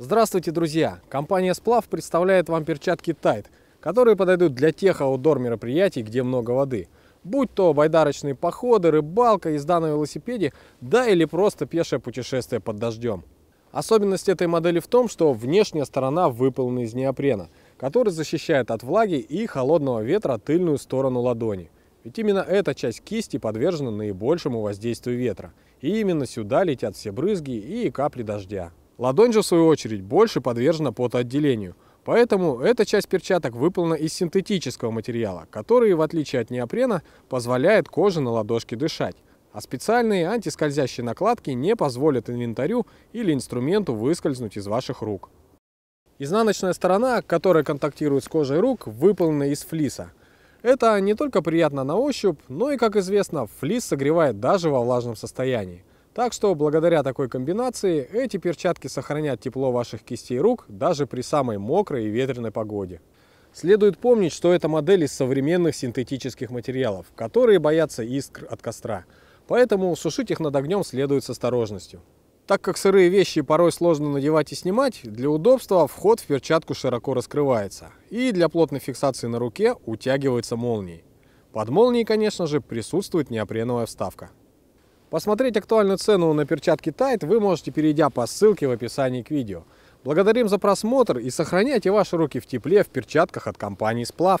Здравствуйте, друзья! Компания «Сплав» представляет вам перчатки Tide, которые подойдут для тех аутдор мероприятий, где много воды. Будь то байдарочные походы, рыбалка, езда на велосипеде, да или просто пешее путешествие под дождем. Особенность этой модели в том, что внешняя сторона выполнена из неопрена, который защищает от влаги и холодного ветра тыльную сторону ладони. Ведь именно эта часть кисти подвержена наибольшему воздействию ветра. И именно сюда летят все брызги и капли дождя. Ладонь же, в свою очередь, больше подвержена потоотделению, поэтому эта часть перчаток выполнена из синтетического материала, который, в отличие от неопрена, позволяет коже на ладошке дышать. А специальные антискользящие накладки не позволят инвентарю или инструменту выскользнуть из ваших рук. Изнаночная сторона, которая контактирует с кожей рук, выполнена из флиса. Это не только приятно на ощупь, но и, как известно, флис согревает даже во влажном состоянии. Так что благодаря такой комбинации эти перчатки сохранят тепло ваших кистей рук даже при самой мокрой и ветреной погоде. Следует помнить, что это модели из современных синтетических материалов, которые боятся искр от костра. Поэтому сушить их над огнем следует с осторожностью. Так как сырые вещи порой сложно надевать и снимать, для удобства вход в перчатку широко раскрывается. И для плотной фиксации на руке утягивается молнией. Под молнией, конечно же, присутствует неопреновая вставка. Посмотреть актуальную цену на перчатки Тайт вы можете, перейдя по ссылке в описании к видео. Благодарим за просмотр и сохраняйте ваши руки в тепле в перчатках от компании «Сплав».